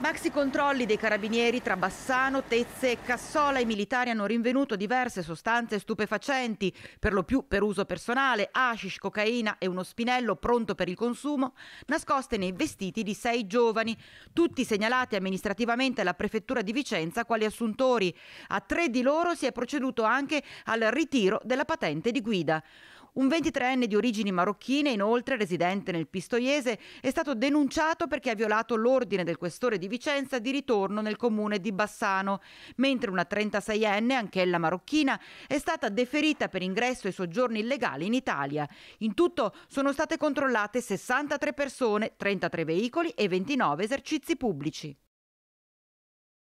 Maxi controlli dei carabinieri tra Bassano, Tezze e Cassola. I militari hanno rinvenuto diverse sostanze stupefacenti, per lo più per uso personale, hashish, cocaina e uno spinello pronto per il consumo, nascoste nei vestiti di sei giovani, tutti segnalati amministrativamente alla prefettura di Vicenza quali assuntori. A tre di loro si è proceduto anche al ritiro della patente di guida. Un 23enne di origini marocchine, inoltre residente nel Pistoiese, è stato denunciato perché ha violato l'ordine del questore di Vicenza di ritorno nel comune di Bassano, mentre una 36enne, anch'ella marocchina, è stata deferita per ingresso e soggiorno illegale in Italia. In tutto sono state controllate 63 persone, 33 veicoli e 29 esercizi pubblici.